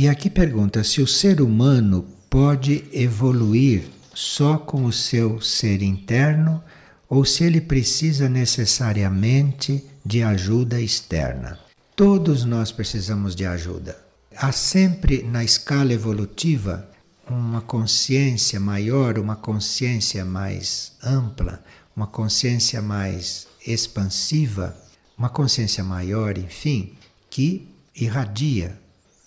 E aqui pergunta se o ser humano pode evoluir só com o seu ser interno ou se ele precisa necessariamente de ajuda externa. Todos nós precisamos de ajuda. Há sempre na escala evolutiva uma consciência maior, uma consciência mais ampla, uma consciência mais expansiva, uma consciência maior, enfim, que irradia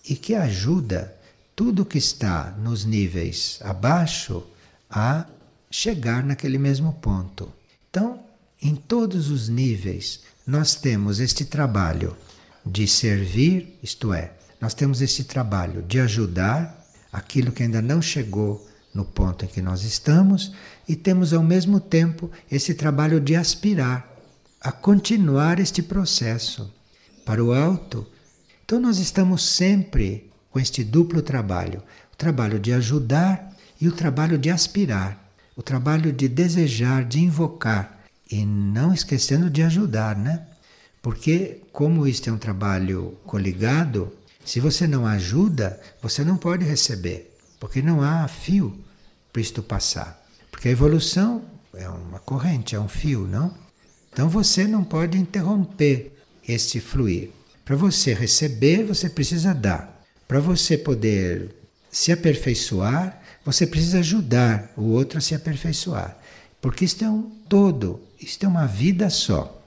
e que ajuda tudo que está nos níveis abaixo a chegar naquele mesmo ponto. Então, em todos os níveis, nós temos este trabalho de servir, isto é, nós temos este trabalho de ajudar aquilo que ainda não chegou no ponto em que nós estamos, e temos ao mesmo tempo esse trabalho de aspirar a continuar este processo para o alto então nós estamos sempre com este duplo trabalho: o trabalho de ajudar e o trabalho de aspirar, o trabalho de desejar, de invocar e não esquecendo de ajudar, né? Porque como isto é um trabalho coligado, se você não ajuda, você não pode receber, porque não há fio para isto passar. Porque a evolução é uma corrente, é um fio, não? Então você não pode interromper esse fluir. Para você receber, você precisa dar. Para você poder se aperfeiçoar, você precisa ajudar o outro a se aperfeiçoar. Porque isto é um todo, isto é uma vida só.